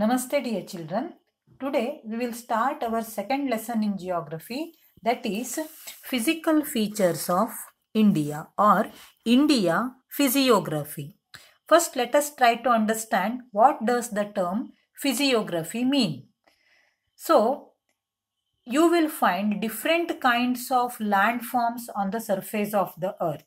Namaste dear children. Today we will start our second lesson in geography that is physical features of India or India physiography. First let us try to understand what does the term physiography mean. So you will find different kinds of landforms on the surface of the earth.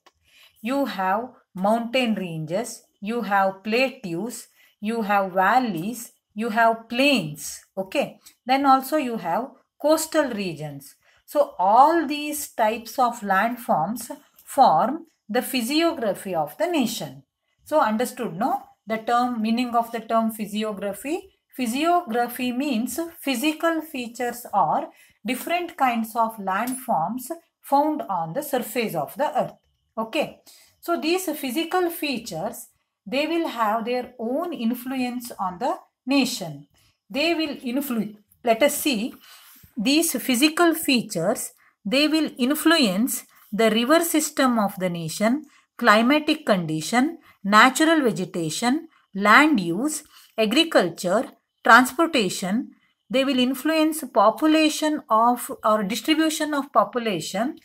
You have mountain ranges, you have plateaus, you have valleys, you have plains, okay. Then also you have coastal regions. So all these types of landforms form the physiography of the nation. So understood, no? The term, meaning of the term physiography. Physiography means physical features or different kinds of landforms found on the surface of the earth. Okay. So these physical features, they will have their own influence on the nation. They will influence, let us see, these physical features, they will influence the river system of the nation, climatic condition, natural vegetation, land use, agriculture, transportation, they will influence population of or distribution of population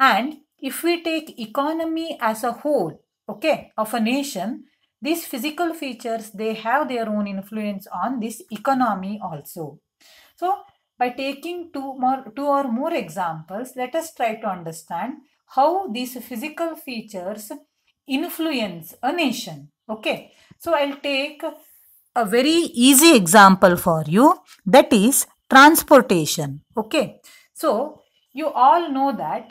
and if we take economy as a whole okay of a nation these physical features they have their own influence on this economy also so by taking two more two or more examples let us try to understand how these physical features influence a nation okay so i'll take a very easy example for you that is transportation okay so you all know that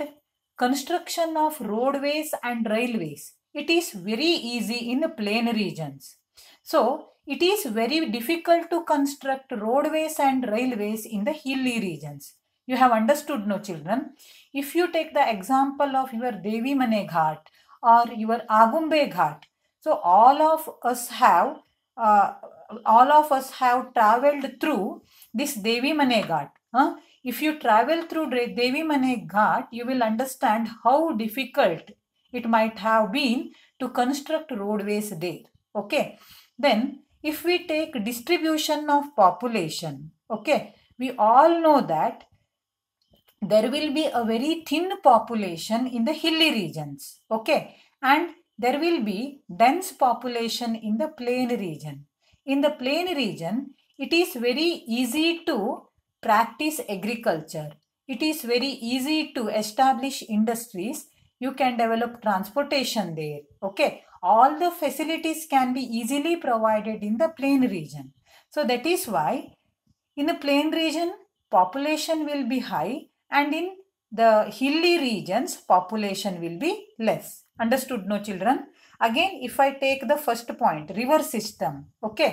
construction of roadways and railways it is very easy in plain regions. So, it is very difficult to construct roadways and railways in the hilly regions. You have understood, no children? If you take the example of your Devi Mane Ghat or your Agumbe Ghat, so all of us have uh, all of us have traveled through this Devi Mane Ghat. Huh? If you travel through Devi Mane Ghat, you will understand how difficult it might have been to construct roadways there. Okay. Then if we take distribution of population, okay, we all know that there will be a very thin population in the hilly regions, okay, and there will be dense population in the plain region. In the plain region, it is very easy to practice agriculture. It is very easy to establish industries you can develop transportation there okay all the facilities can be easily provided in the plain region so that is why in the plain region population will be high and in the hilly regions population will be less understood no children again if i take the first point river system okay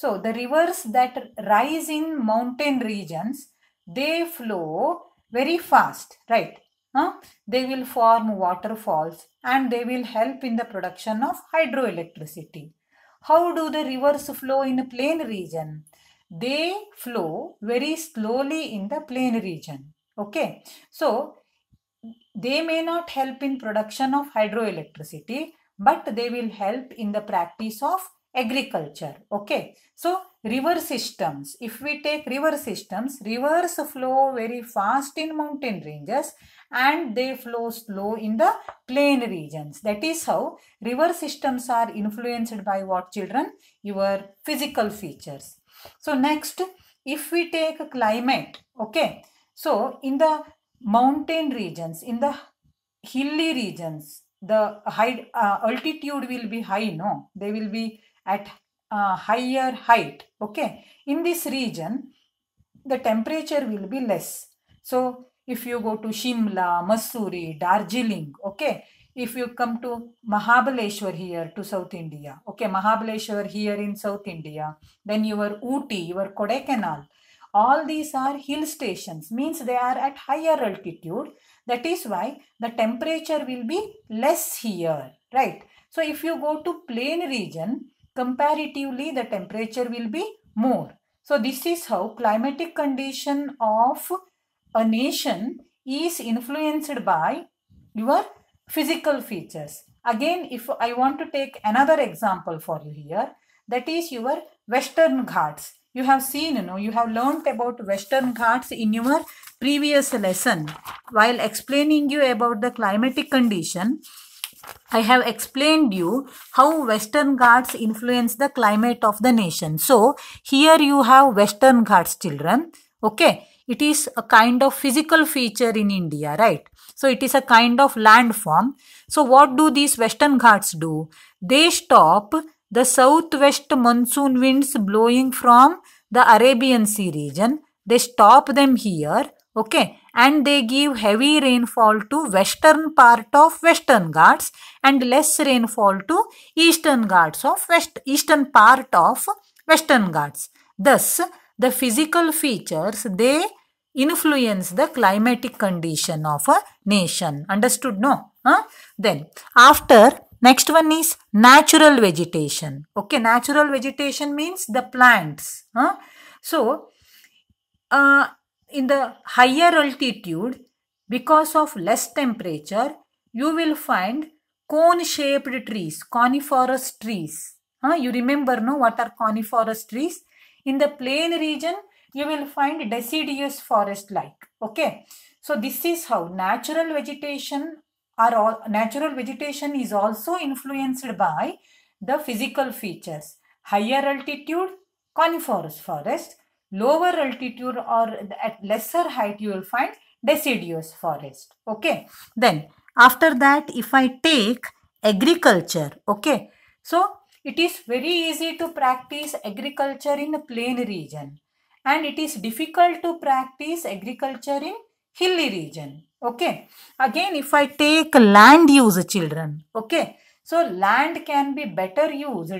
so the rivers that rise in mountain regions they flow very fast right Huh? They will form waterfalls and they will help in the production of hydroelectricity. How do the rivers flow in a plain region? They flow very slowly in the plain region. Okay, so they may not help in production of hydroelectricity, but they will help in the practice of agriculture. Okay, so river systems, if we take river systems, rivers flow very fast in mountain ranges and they flow slow in the plain regions. That is how river systems are influenced by what children? Your physical features. So next, if we take climate, okay. So in the mountain regions, in the hilly regions, the high uh, altitude will be high, no? They will be at uh, higher height, okay. In this region, the temperature will be less. So if you go to Shimla, Masuri, Darjeeling, okay, if you come to Mahabaleshwar here to South India, okay, Mahabaleshwar here in South India, then your Uti, your Kodaikanal, all these are hill stations, means they are at higher altitude. That is why the temperature will be less here, right? So if you go to plain region, comparatively the temperature will be more. So this is how climatic condition of a nation is influenced by your physical features. Again, if I want to take another example for you here, that is your Western Ghats. You have seen, you know, you have learnt about Western Ghats in your previous lesson. While explaining you about the climatic condition, I have explained you how Western Ghats influence the climate of the nation. So, here you have Western Ghats children. Okay it is a kind of physical feature in India, right? So it is a kind of landform. So what do these western ghats do? They stop the southwest monsoon winds blowing from the Arabian Sea region. They stop them here, okay? And they give heavy rainfall to western part of western ghats and less rainfall to eastern ghats of west eastern part of western ghats. Thus, the physical features, they influence the climatic condition of a nation. Understood? No? Huh? Then, after, next one is natural vegetation. Okay, natural vegetation means the plants. Huh? So, uh, in the higher altitude, because of less temperature, you will find cone-shaped trees, coniferous trees. Huh? You remember, no, what are coniferous trees? In the plain region, you will find deciduous forest like. Okay. So this is how natural vegetation are all natural vegetation is also influenced by the physical features. Higher altitude, coniferous forest. Lower altitude or at lesser height, you will find deciduous forest. Okay. Then after that, if I take agriculture, okay. So it is very easy to practice agriculture in a plain region and it is difficult to practice agriculture in hilly region. Okay. Again, if I take land use children, okay. So, land can be better used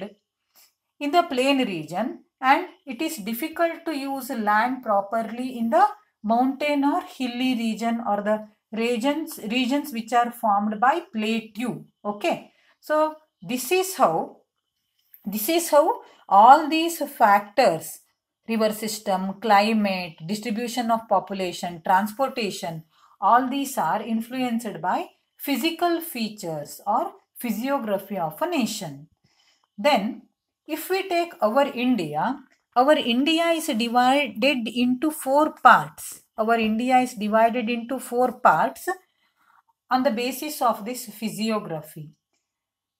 in the plain region and it is difficult to use land properly in the mountain or hilly region or the regions regions which are formed by plateau okay so this is how this is how all these factors river system, climate, distribution of population, transportation, all these are influenced by physical features or physiography of a nation. Then, if we take our India, our India is divided into four parts. Our India is divided into four parts on the basis of this physiography.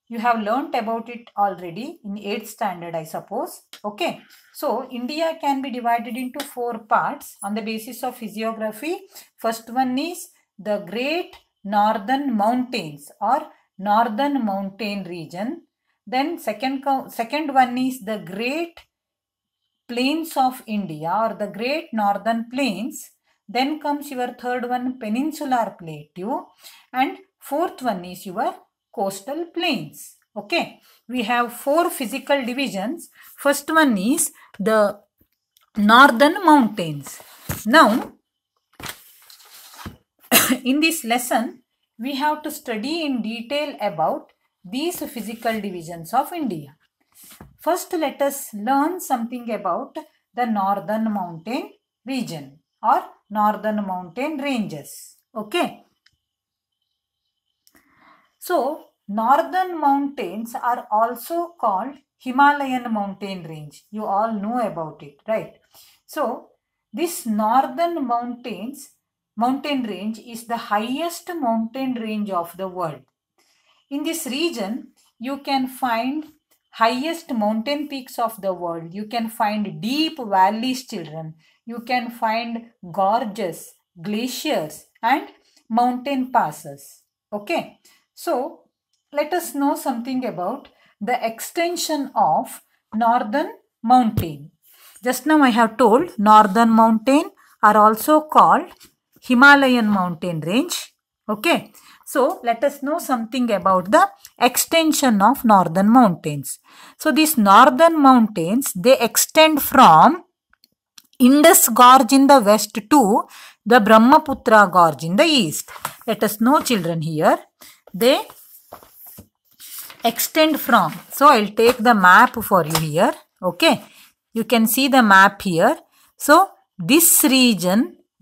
You have learnt about it already in 8th standard, I suppose. Okay. So, India can be divided into four parts on the basis of physiography. First one is the Great Northern Mountains or Northern Mountain region. Then second, second one is the Great Plains of India or the Great Northern Plains. Then comes your third one Peninsular Plateau and fourth one is your coastal plains. Okay. We have four physical divisions. First one is the northern mountains. Now, in this lesson, we have to study in detail about these physical divisions of India. First, let us learn something about the northern mountain region or northern mountain ranges. Okay. So, Northern mountains are also called Himalayan mountain range. You all know about it, right? So, this northern mountains, mountain range is the highest mountain range of the world. In this region, you can find highest mountain peaks of the world. You can find deep valleys, children. You can find gorges, glaciers and mountain passes. Okay. So, let us know something about the extension of northern mountain. Just now I have told northern mountain are also called Himalayan mountain range. Okay. So, let us know something about the extension of northern mountains. So, these northern mountains, they extend from Indus Gorge in the west to the Brahmaputra Gorge in the east. Let us know children here. They extend from. So, I will take the map for you here. Okay. You can see the map here. So, this region,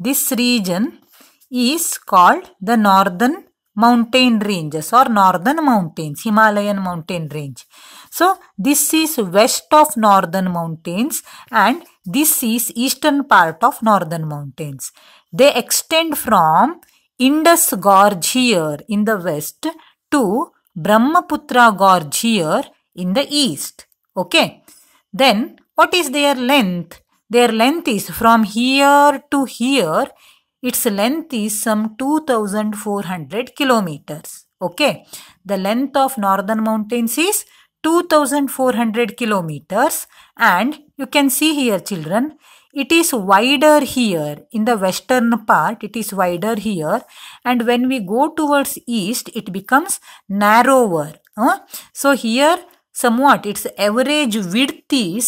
this region is called the northern mountain ranges or northern mountains, Himalayan mountain range. So, this is west of northern mountains and this is eastern part of northern mountains. They extend from Indus Gorge here in the west to Brahmaputra gorge here in the east. Okay. Then what is their length? Their length is from here to here. Its length is some 2400 kilometers. Okay. The length of northern mountains is 2400 kilometers and you can see here children it is wider here in the western part it is wider here and when we go towards east it becomes narrower huh? so here somewhat its average width is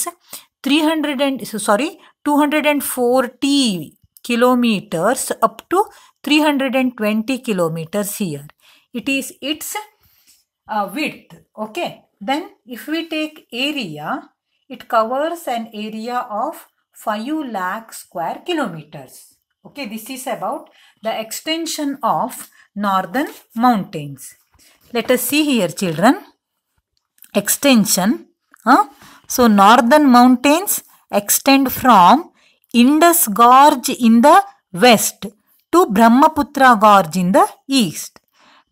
300 and sorry 240 kilometers up to 320 kilometers here it is its uh, width okay then if we take area it covers an area of 5 lakh square kilometers. Okay, this is about the extension of northern mountains. Let us see here children. Extension. Huh? So, northern mountains extend from Indus Gorge in the west to Brahmaputra Gorge in the east.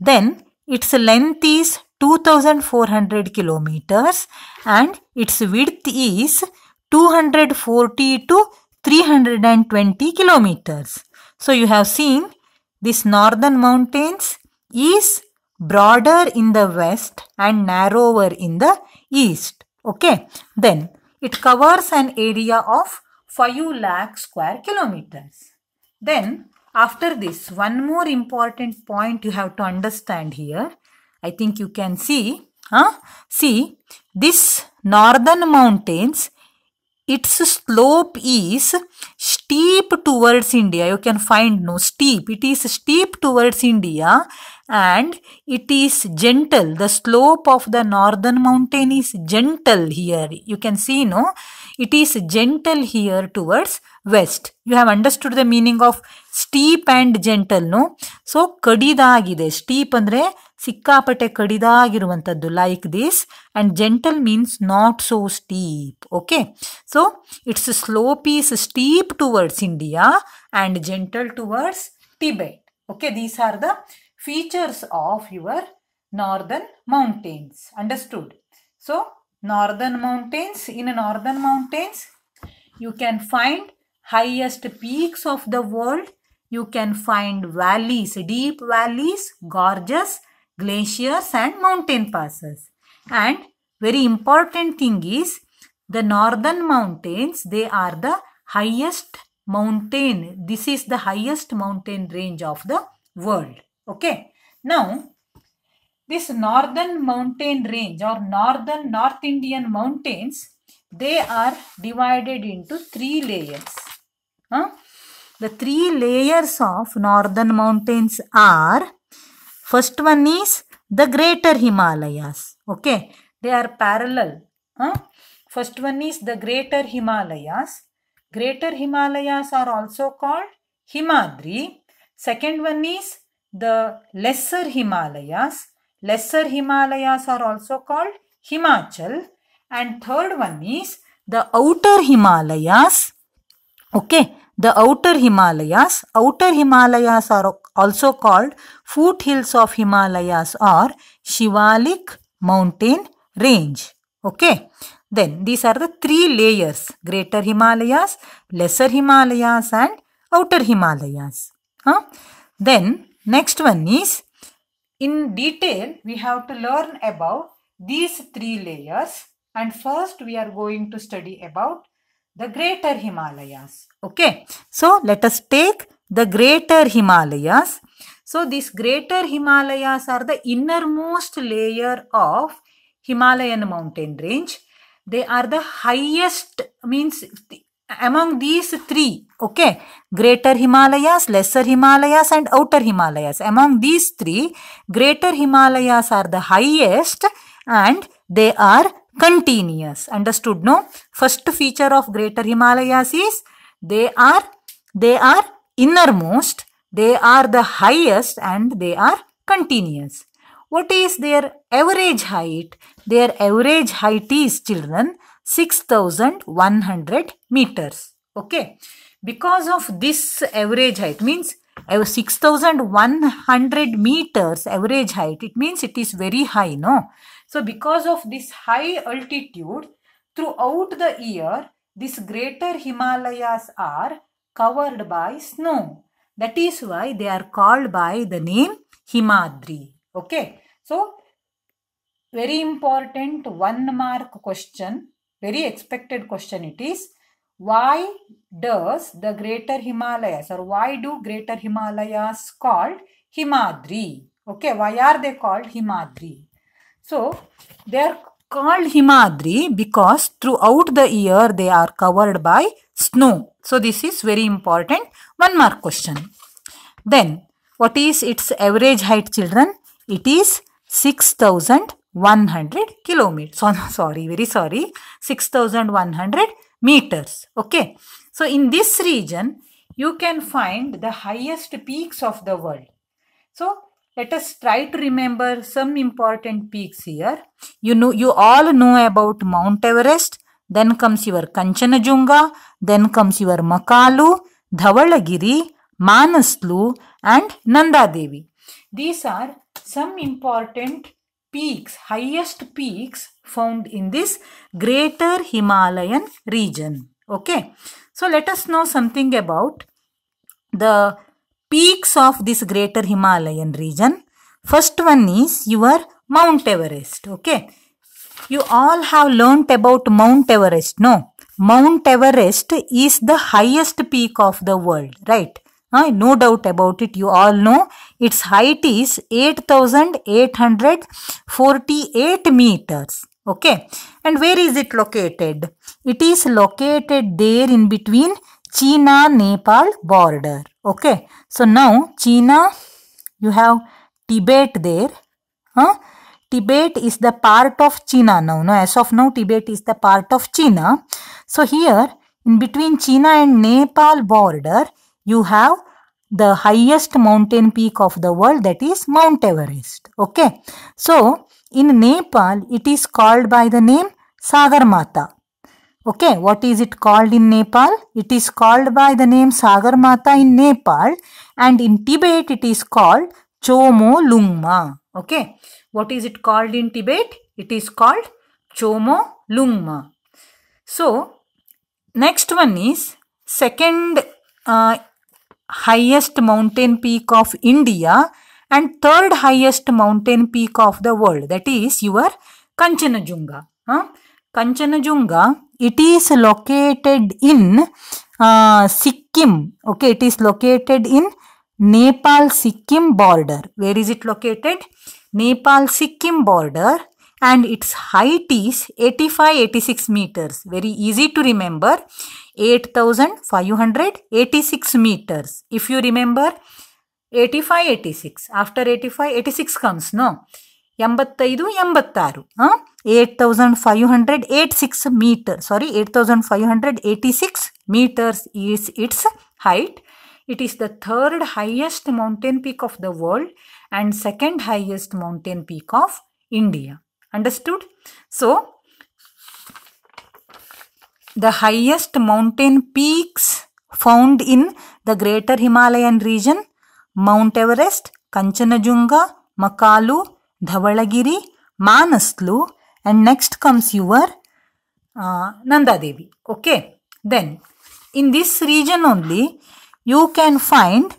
Then, its length is 2400 kilometers and its width is 240 to 320 kilometers. So you have seen this northern mountains is broader in the west and narrower in the east. Okay. Then it covers an area of 5 lakh square kilometers. Then after this one more important point you have to understand here. I think you can see. Huh? See this northern mountains its slope is steep towards India. You can find no steep. It is steep towards India and it is gentle. The slope of the northern mountain is gentle here. You can see no, it is gentle here towards west. You have understood the meaning of steep and gentle no. So kadida agide. Steep andre ಸಿಕ್ಕಾಪಟ್ಟೆ ಕಡಿದಾಗಿರುವಂಥದ್ದು like this and gentle means not so steep okay so it's slopy is steep towards India and gentle towards Tibet okay these are the features of your northern mountains understood so northern mountains in northern mountains you can find highest peaks of the world. You can find valleys, deep valleys, gorges glaciers and mountain passes. And very important thing is the northern mountains, they are the highest mountain. This is the highest mountain range of the world. Okay. Now, this northern mountain range or northern North Indian mountains, they are divided into three layers. Huh? The three layers of northern mountains are First one is the greater Himalayas. Okay, they are parallel. Huh? First one is the greater Himalayas. Greater Himalayas are also called Himadri. Second one is the lesser Himalayas. Lesser Himalayas are also called Himachal. And third one is the outer Himalayas. Okay, the outer Himalayas, outer Himalayas are also called foothills of Himalayas or Shivalik mountain range. Okay. Then these are the three layers, greater Himalayas, lesser Himalayas and outer Himalayas. Huh? Then next one is in detail we have to learn about these three layers and first we are going to study about the greater Himalayas Okay, so let us take the greater Himalayas. So these greater Himalayas are the innermost layer of Himalayan mountain range. They are the highest means among these three, okay, greater Himalayas, lesser Himalayas and outer Himalayas. Among these three, greater Himalayas are the highest and they are continuous. Understood, no? First feature of greater Himalayas is they are, they are innermost, they are the highest and they are continuous. What is their average height? Their average height is children 6100 meters. Okay. Because of this average height means uh, 6100 meters average height it means it is very high no so because of this high altitude throughout the year these greater Himalayas are covered by snow. That is why they are called by the name Himadri. Okay. So, very important one mark question. Very expected question it is. Why does the greater Himalayas or why do greater Himalayas called Himadri? Okay. Why are they called Himadri? So, they are called Himadri because throughout the year they are covered by snow. So this is very important one mark question. Then what is its average height children? It is 6100 kilometers. So, oh, sorry, very sorry, 6100 meters. Okay. So in this region, you can find the highest peaks of the world. So let us try to remember some important peaks here you know you all know about mount everest then comes your kanchanajunga then comes your makalu dhavagiri, manaslu and nanda devi these are some important peaks highest peaks found in this greater himalayan region okay so let us know something about the peaks of this greater Himalayan region. First one is your Mount Everest. Okay. You all have learnt about Mount Everest. No. Mount Everest is the highest peak of the world. Right. Uh, no doubt about it. You all know its height is 8,848 meters. Okay. And where is it located? It is located there in between China-Nepal border. Okay. So now China, you have Tibet there. Huh? Tibet is the part of China now. No, as of now, Tibet is the part of China. So here, in between China and Nepal border, you have the highest mountain peak of the world that is Mount Everest. Okay. So, in Nepal, it is called by the name Sagarmata. Okay, what is it called in Nepal? It is called by the name Sagar Mata in Nepal and in Tibet it is called Chomo Lungma. Okay, what is it called in Tibet? It is called Chomo Lungma. So, next one is second uh, highest mountain peak of India and third highest mountain peak of the world that is your Kanchanajunga. Huh? Kanchanajunga it is located in uh, Sikkim. Okay, it is located in Nepal Sikkim border. Where is it located? Nepal Sikkim border and its height is 85-86 meters. Very easy to remember 8586 meters. If you remember 85-86 after 85-86 comes no ಎಂಬತ್ತೈದು ಎಂಬತ್ತಾರು ಹಾಂ eight thousand five hundred eight six metre it is the third highest mountain peak of the world and second highest mountain peak of India. Understood? So, the highest mountain peaks found in the greater Himalayan region, Mount Everest, Kanchanajunga, Makalu, Dhavadagiri, Manaslu and next comes your uh, Nanda Devi. Okay. Then in this region only you can find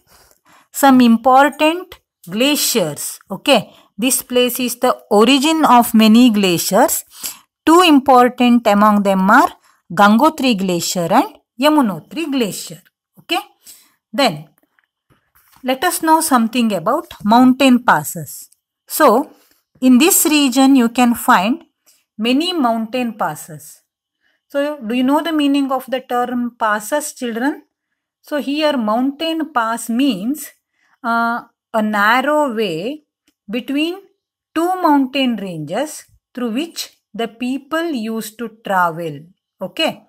some important glaciers. Okay. This place is the origin of many glaciers. Two important among them are Gangotri Glacier and Yamunotri Glacier. Okay. Then let us know something about mountain passes. So, in this region you can find many mountain passes. So, do you know the meaning of the term passes children? So, here mountain pass means uh, a narrow way between two mountain ranges through which the people used to travel. Okay.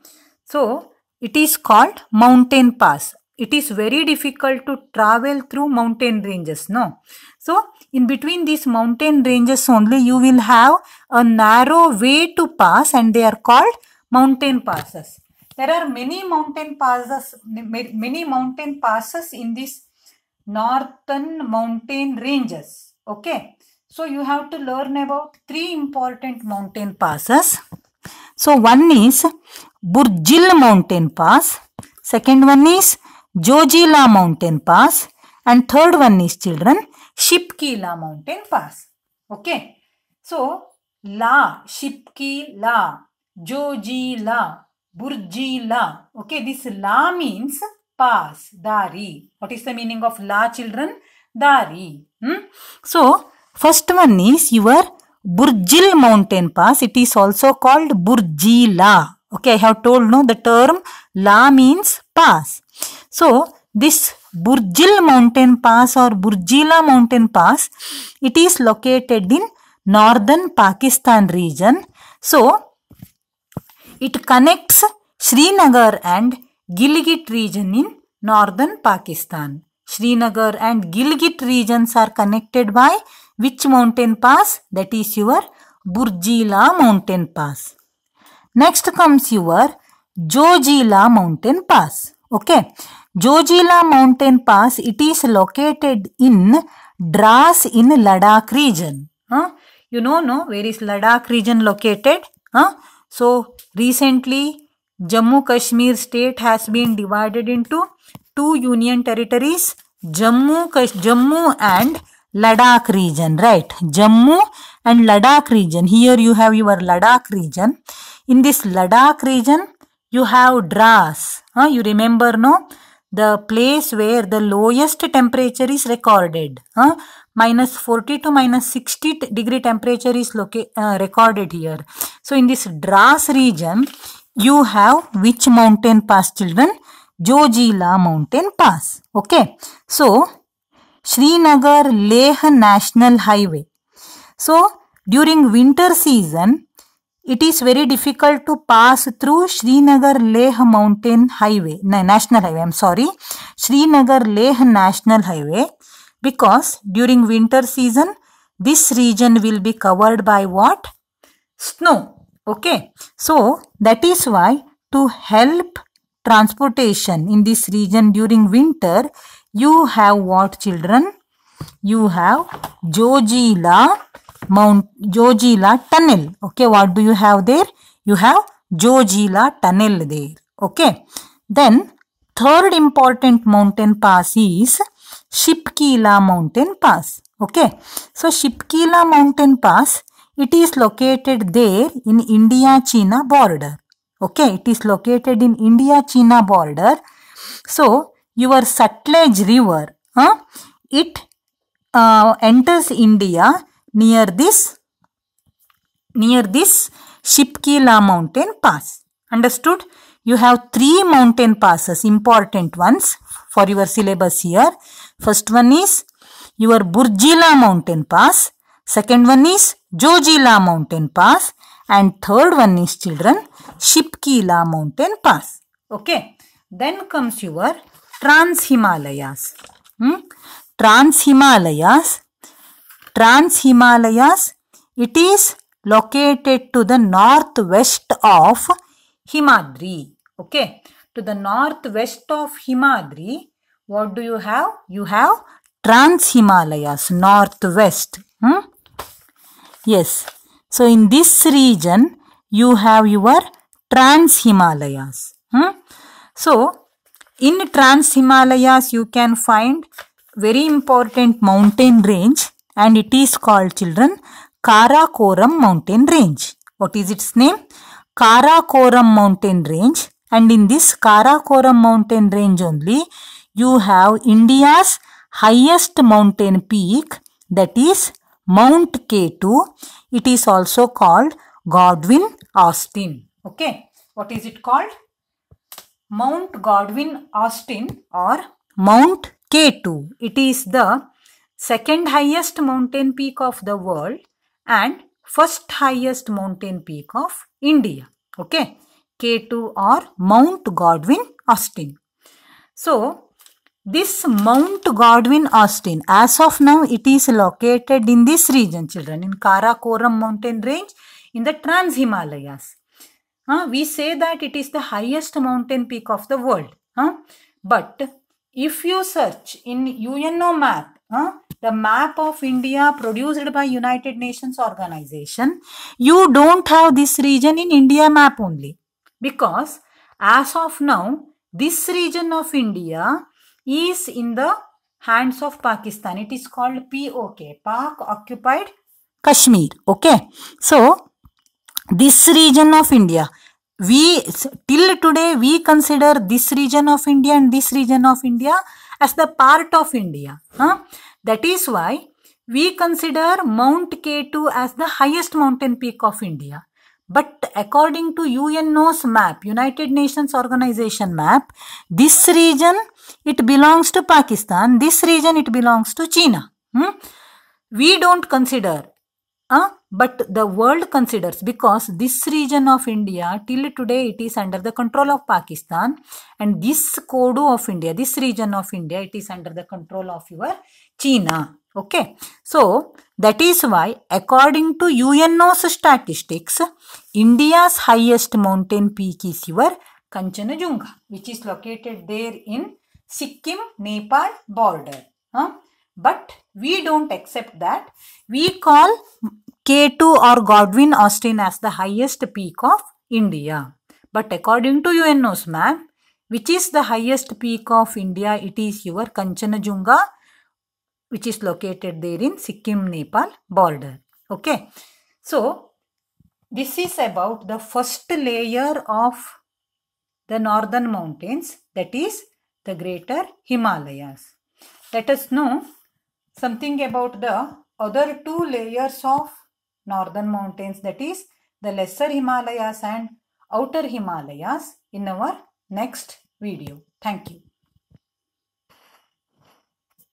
So, it is called mountain pass it is very difficult to travel through mountain ranges no so in between these mountain ranges only you will have a narrow way to pass and they are called mountain passes there are many mountain passes many mountain passes in this northern mountain ranges okay so you have to learn about three important mountain passes so one is burjil mountain pass second one is Jojila mountain pass and third one is children Shipkila mountain pass. Okay. So La, Shipkila, Jojila, Burjila. Okay. This La means pass, Dari. What is the meaning of La children? Dari. Hmm? So first one is your Burjil mountain pass. It is also called Burjila. Okay. I have told no the term La means pass. So this Burjil mountain pass or Burjila mountain pass, it is located in northern Pakistan region. So it connects Srinagar and Gilgit region in northern Pakistan. Srinagar and Gilgit regions are connected by which mountain pass? That is your Burjila mountain pass. Next comes your Jojila mountain pass. Okay. Jojila mountain pass, it is located in Dras in Ladakh region. Huh? You know, no? Where is Ladakh region located? Huh? So, recently Jammu Kashmir state has been divided into two union territories. Jammu, Kash Jammu and Ladakh region, right? Jammu and Ladakh region. Here you have your Ladakh region. In this Ladakh region, you have Dras. Huh? You remember, no? the place where the lowest temperature is recorded. Huh? Minus 40 to minus 60 degree temperature is uh, recorded here. So in this Dras region, you have which mountain pass children? Jojila mountain pass. Okay. So Srinagar Leh National Highway. So during winter season, it is very difficult to pass through Srinagar Leh mountain highway, national highway, I'm sorry, Srinagar Leh national highway because during winter season, this region will be covered by what? Snow. Okay. So, that is why to help transportation in this region during winter, you have what children? You have Jojila Mount Jojila tunnel. Okay, what do you have there? You have Jojila tunnel there. Okay, then third important mountain pass is Shipkila mountain pass. Okay, so Shipkila mountain pass, it is located there in India-China border. Okay, it is located in India-China border. So, your Sutlej river, huh? it uh, enters India near this near this Shipkila mountain pass. Understood? You have three mountain passes, important ones for your syllabus here. First one is your Burjila mountain pass. Second one is Jojila mountain pass. And third one is children, Shipkila mountain pass. Okay. Then comes your Trans Himalayas. Hmm? Trans Himalayas Trans Himalayas, it is located to the northwest of Himadri. Okay, to the northwest of Himadri, what do you have? You have Trans Himalayas, northwest. Hmm? Yes, so in this region, you have your Trans Himalayas. Hmm? So, in Trans Himalayas, you can find very important mountain range and it is called children Karakoram mountain range. What is its name? Karakoram mountain range and in this Karakoram mountain range only you have India's highest mountain peak that is Mount K2. It is also called Godwin Austin. Okay. What is it called? Mount Godwin Austin or Mount K2. It is the second highest mountain peak of the world and first highest mountain peak of India. Okay, K2 or Mount Godwin Austen. So, this Mount Godwin Austen, as of now, it is located in this region, children, in Karakoram mountain range in the Trans Himalayas. We say that it is the highest mountain peak of the world. But if you search in UNO map, the map of India produced by United Nations organization, you don't have this region in India map only. Because as of now, this region of India is in the hands of Pakistan. It is called POK, Pak Occupied Kashmir. Okay. So, this region of India, we till today we consider this region of India and this region of India as the part of India. Huh? That is why we consider Mount K2 as the highest mountain peak of India. But according to UNO's map, United Nations Organization map, this region it belongs to Pakistan, this region it belongs to China. Hmm? We don't consider, uh, but the world considers because this region of India till today it is under the control of Pakistan and this Kodu of India, this region of India it is under the control of your China. Okay. So, that is why according to UNO's statistics, India's highest mountain peak is your Kanchanjunga, which is located there in Sikkim Nepal border. Huh? But we don't accept that. We call K2 or Godwin Austen as the highest peak of India. But according to UNO's map, which is the highest peak of India? It is your Kanchanjunga which is located there in Sikkim-Nepal border. Okay. So, this is about the first layer of the northern mountains that is the greater Himalayas. Let us know something about the other two layers of northern mountains that is the lesser Himalayas and outer Himalayas in our next video. Thank you.